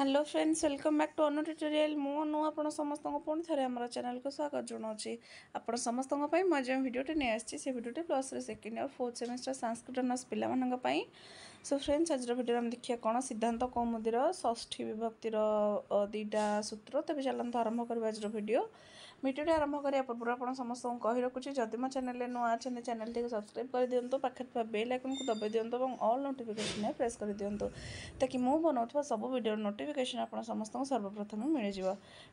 hello friends welcome back to Anu tutorial ମୁଁ ଅନୁ ଆପଣ ସମସ୍ତଙ୍କୁ ପୁଣି ଥରେ ଆମର ଚ୍ୟାନେଲ୍କୁ ସ୍ୱାଗତ ଜଣାଉଛି ଆପଣ ସମସ୍ତଙ୍କ ପାଇଁ ମୁଁ ଯେଉଁ ଭିଡ଼ିଓଟି ନେଇ ଆସିଛି ସେ ଭିଡ଼ିଓଟି ପ୍ଲସ୍ରେ second year fourth semester Sanskrit honours ପିଲାମାନଙ୍କ ପାଇଁ ସୋ ଫ୍ରେଣ୍ଡସ୍ ଆଜିର ଭିଡ଼ିଓରେ ଆମେ ଦେଖିବା କ'ଣ ସିଦ୍ଧାନ୍ତ କୌମୁଦୀର ଷଷ୍ଠୀ ବିଭକ୍ତିର ଦୁଇଟା ସୂତ୍ର ତେବେ ଚାଲନ୍ତୁ ଆରମ୍ଭ କରିବା ଆଜିର ଭିଡ଼ିଓ ভিডিওটি আরম্ভ করা পূর্বে আপনার সমস্ত কহি রাখুছি যদি মো চ্যানেলে নয় আছেন চ্যানেলটিকে সবসক্রাইব করে দিও পাখে থাকা বেল আইকনকে দবাই দিও এবং অল নোটিফিকেসন প্রেস করে দিও তাকি মু বনাউথিবা সব ভিডিওর নোটিফিকেসন আপনার সমস্ত সর্বপ্রথমে মিলে যাব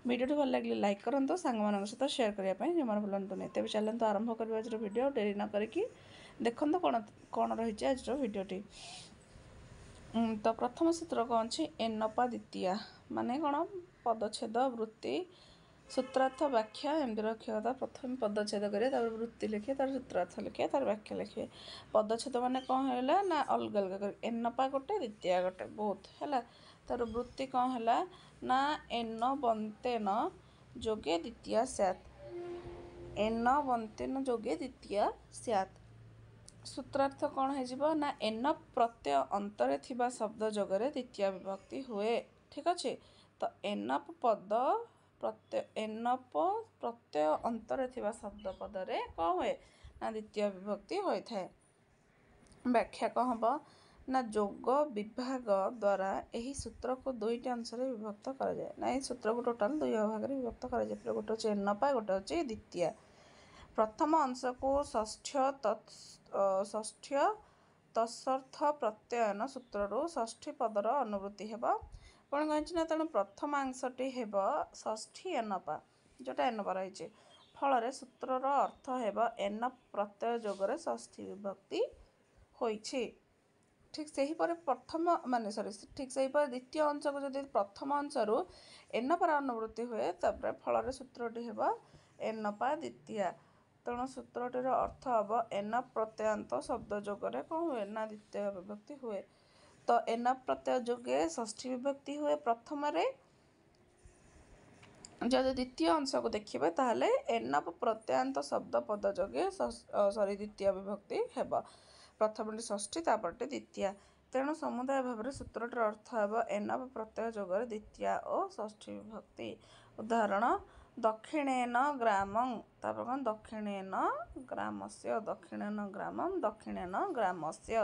ভিডিওটি ভাল লাগলে লাইক করতো সাংমান সহ সেয়ার করা জমার ভুলতুনি তেমনি চালু আরম্ভ করা আজর ভিডিও ডেরি ন করি দেখুন কোণ কোণ রয়েছে আজর ভিডিওটি তো প্রথম সূত্র କ'ଣ ଅଛି ଏନପା ଦ୍ୱିତୀୟା ମାନେ କ'ଣ ପଦଚ୍ଛେଦ ବୃତ୍ତି সূত্রার্থ ব্যাখ্যা এমনি লক্ষ্য কথা প্রথমে পদচ্ছেদ করিয়া তারপরে বৃত্তি লিখিয়া তার সূত্রার্থ লিখিয়া তার ব্যাখ্যা লিখিয়া পদচ্ছেদ মানে কম হল না অলগা অলগা করি এনপা গোটে দ্বিতীয়া গোটে বহুত হ্যাঁ তার বৃত্তি কম হল না এন বন্তেন যোগে দ্বিতীয়া স্যাত এন বন্তেন যোগে দ্বিতীয়া স্যাত সূত্রার্থ কোণ হয়েযিব না এন প্রত্যয় অন্তরে থিবা শব্দ যোগরে দ্বিতীয় বিভক্তি হুয়ে ঠিক আছে তো এন পদ ପ୍ରତ୍ୟ ଏନପ ପ୍ରତ୍ୟୟ ଅନ୍ତରେ ଥିବା ଶବ୍ଦ ପଦରେ କ'ଣ ହୁଏ ନା ଦ୍ୱିତୀୟ ବିଭକ୍ତି ହୋଇଥାଏ ବ୍ୟାଖ୍ୟା କ'ଣ ହେବ ନା ଯୋଗ ବିଭାଗ ଦ୍ୱାରା ଏହି ସୂତ୍ରକୁ ଦୁଇଟି ଅଂଶରେ ବିଭକ୍ତ କରାଯାଏ ନା ଏହି ସୂତ୍ରକୁ ଟୋଟାଲ ଦୁଇ ଭାଗରେ ବିଭକ୍ତ କରାଯାଏ ଗୋଟେ ହେଉଛି ଏନପା ଗୋଟେ ହେଉଛି ଦ୍ୱିତୀୟା ପ୍ରଥମ ଅଂଶକୁ ଷଷ୍ଠ୍ୟ ଷଷ୍ଠ୍ୟ ତସର୍ଥ ପ୍ରତ୍ୟୟନ ସୂତ୍ରରୁ ଷଷ୍ଠୀ ପଦର ଅନୁଭୂତି ହେବ କ'ଣ କହିଛି ନା ତେଣୁ ପ୍ରଥମ ଅଂଶଟି ହେବ ଷଷ୍ଠୀ ଏନପା ଯେଉଁଟା ଏନପା ରହିଛି ଫଳରେ ସୂତ୍ରର ଅର୍ଥ ହେବ ଏନ ପ୍ରତ୍ୟୟ ଯୋଗରେ ଷଷ୍ଠୀ ବିଭକ୍ତି ହୋଇଛି ଠିକ୍ ସେହିପରି ପ୍ରଥମ ମାନେ ସରି ଠିକ୍ ସେହିପରି ଦ୍ୱିତୀୟ ଅଂଶକୁ ଯଦି ପ୍ରଥମ ଅଂଶରୁ ଏନପାର ଅନୁବୃତ୍ତି ହୁଏ ତାପରେ ଫଳରେ ସୂତ୍ରଟି ହେବ ଏନପା ଦ୍ୱିତୀୟା ତେଣୁ ସୂତ୍ରଟିର ଅର୍ଥ ହେବ ଏନ ପ୍ରତ୍ୟୟନ୍ତ ଶବ୍ଦ ଯୋଗରେ କ'ଣ ହୁଏ ନା ଦ୍ୱିତୀୟ ବିଭକ୍ତି ହୁଏ ତ ଏନ ପ୍ରତ୍ୟୟ ଯୋଗେ ଷଷ୍ଠୀ ବିଭକ୍ତି ହୁଏ ପ୍ରଥମରେ ଯଦି ଦ୍ୱିତୀୟ ଅଂଶକୁ ଦେଖିବେ ତାହେଲେ ଏନ ପ୍ରତ୍ୟୟାନ୍ତ ଶବ୍ଦ ପଦ ଯୋଗେ ସରି ଦ୍ୱିତୀୟ ବିଭକ୍ତି ହେବ ପ୍ରଥମଟି ଷଷ୍ଠୀ ତାପରଟି ଦ୍ୱିତୀୟା ତେଣୁ ସମୁଦାୟ ଭାବରେ ସୂତ୍ରଟିର ଅର୍ଥ ହେବ ଏନ ପ୍ରତ୍ୟୟ ଯୋଗରେ ଦ୍ୱିତୀୟା ଓ ଷଷ୍ଠୀ ବିଭକ୍ତି ଉଦାହରଣ ଦକ୍ଷିଣେନ ଗ୍ରାମଂ ତାପରେ କ'ଣ ଦକ୍ଷିଣେନ ଗ୍ରାମସ୍ୟ ଦକ୍ଷିଣେନ ଗ୍ରାମଂ ଦକ୍ଷିଣେନ ଗ୍ରାମସ୍ୟ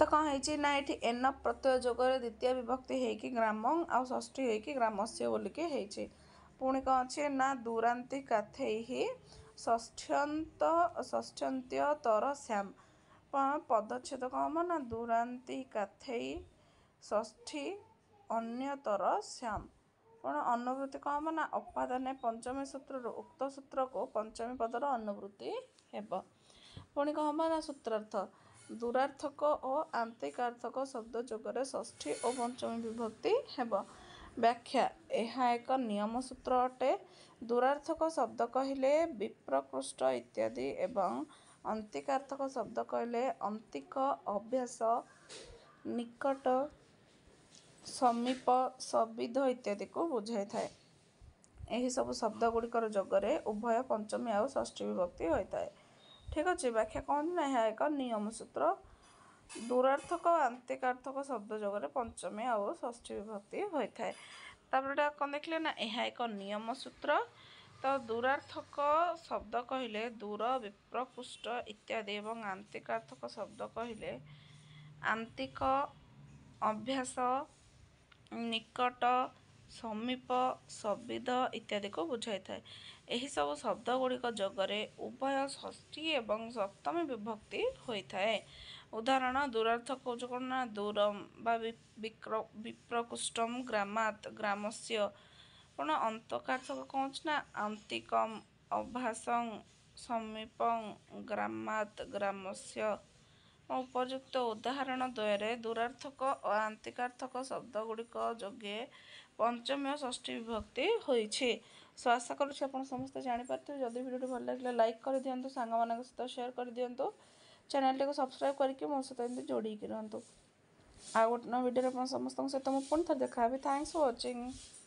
ତ କ'ଣ ହେଇଛି ନା ଏଠି ଏନ ପ୍ରତ୍ୟୟ ଯୋଗରେ ଦ୍ୱିତୀୟ ବିଭକ୍ତି ହେଇକି ଗ୍ରାମ ଆଉ ଷଷ୍ଠୀ ହେଇକି ଗ୍ରାମସ୍ୟ ବୋଲିକି ହେଇଛି ପୁଣି କ'ଣ ଅଛି ନା ଦୂରାନ୍ତି କାଥେଇ ଷଷ୍ଠ୍ୟନ୍ତ ଷଷ୍ଠ୍ୟନ୍ତ୍ୟ ତର ଶ୍ୟାମ ପଦଚ୍ଛେଦ କ'ଣ ହବ ନା ଦୂରାନ୍ତି କାଥେଇ ଷଷ୍ଠୀ ଅନ୍ୟତର ଶ୍ୟାମ ପୁଣି ଅନୁଭୂତି କ'ଣ ହବ ନା ଉପାଦାନେ ପଞ୍ଚମୀ ସୂତ୍ରରୁ ଉକ୍ତ ସୂତ୍ରକୁ ପଞ୍ଚମୀ ପଦର ଅନୁଭୂତି ହେବ ପୁଣି କ'ଣ ହବ ନା ସୂତ୍ରାର୍ଥ ଦୂରାର୍ଥକ ଓ ଆନ୍ତିକାର୍ଥକ ଶବ୍ଦ ଯୋଗରେ ଷଷ୍ଠୀ ଓ ପଞ୍ଚମୀ ବିଭକ୍ତି ହେବ ବ୍ୟାଖ୍ୟା ଏହା ଏକ ନିୟମ ସୂତ୍ର ଅଟେ ଦୂରାର୍ଥକ ଶବ୍ଦ କହିଲେ ବିପ୍ରକୃଷ୍ଟ ଇତ୍ୟାଦି ଏବଂ ଅନ୍ତିକାର୍ଥକ ଶବ୍ଦ କହିଲେ ଅନ୍ତିକ ଅଭ୍ୟାସ ନିକଟ ସମୀପ ସବିଧ ଇତ୍ୟାଦିକୁ ବୁଝାଇଥାଏ ଏହିସବୁ ଶବ୍ଦ ଗୁଡ଼ିକର ଯୋଗରେ ଉଭୟ ପଞ୍ଚମୀ ଆଉ ଷଷ୍ଠୀ ବିଭକ୍ତି ହୋଇଥାଏ ଠିକ ଅଛି ବ୍ୟାଖ୍ୟା କହନ୍ତି ନା ଏହା ଏକ ନିୟମ ସୂତ୍ର ଦୂରାର୍ଥକ ଆନ୍ତିକାର୍ଥକ ଶବ୍ଦ ଯୋଗରେ ପଞ୍ଚମୀ ଆଉ ଷଷ୍ଠୀ ବିଭକ୍ତି ହୋଇଥାଏ ତା'ପରେ ଏଇଟା କ'ଣ ଦେଖିଲେ ନା ଏହା ଏକ ନିୟମ ସୂତ୍ର ତ ଦୂରାର୍ଥକ ଶବ୍ଦ କହିଲେ ଦୂର ବିପ୍ରକୃଷ୍ଟ ଇତ୍ୟାଦି ଏବଂ ଆନ୍ତିକାର୍ଥକ ଶବ୍ଦ କହିଲେ ଆନ୍ତିକ ଅଭ୍ୟାସ ନିକଟ ସମୀପ ସବିଦ ଇତ୍ୟାଦିକୁ ବୁଝାଇଥାଏ ଏହିସବୁ ଶବ୍ଦ ଗୁଡ଼ିକ ଯୋଗରେ ଉଭୟ ଷଷ୍ଠୀ ଏବଂ ସପ୍ତମୀ ବିଭକ୍ତି ହୋଇଥାଏ ଉଦାହରଣ ଦୂରାର୍ଥ କହୁଛୁ କ'ଣ ନା ଦୂରମ୍ ବା ବିପ୍ରକୃଷ୍ଟମ୍ ଗ୍ରାମାତ୍ ଗ୍ରାମସ୍ୟ କ'ଣ ଅନ୍ତକାର୍ଥ କ'ଣ ନା ଆନ୍ତିକମ୍ ଅଭାସଂ ସମୀପ ଗ୍ରାମାତ୍ ଗ୍ରାମସ୍ୟ ଉପଯୁକ୍ତ ଉଦାହରଣ ଦ୍ୱୟରେ ଦୂରାର୍ଥକ ଓ ଆନ୍ତିକାର୍ଥକ ଶବ୍ଦ ଗୁଡ଼ିକ ଯୋଗେ ପଞ୍ଚମୀ ଷଷ୍ଠୀ ବିଭକ୍ତି ହୋଇଛି ସୋ ଆଶା କରୁଛି ଆପଣ ସମସ୍ତେ ଜାଣିପାରୁଥିବେ ଯଦି ଭିଡ଼ିଓଟି ଭଲ ଲାଗିଲା ଲାଇକ୍ କରିଦିଅନ୍ତୁ ସାଙ୍ଗମାନଙ୍କ ସହିତ ସେୟାର କରିଦିଅନ୍ତୁ ଚ୍ୟାନେଲ୍ଟିକୁ ସବସ୍କ୍ରାଇବ୍ କରିକି ମୋ ସହିତ ଏମିତି ଯୋଡ଼ିକି ରୁହନ୍ତୁ ଆଉ ଗୋଟେ ନୂଆ ଭିଡ଼ିଓରେ ଆପଣ ସମସ୍ତଙ୍କ ସହିତ ମୁଁ ପୁଣି ଥରେ ଦେଖା ହେବି ଥ୍ୟାଙ୍କସ୍ ଫର୍ ୱାଚିଂ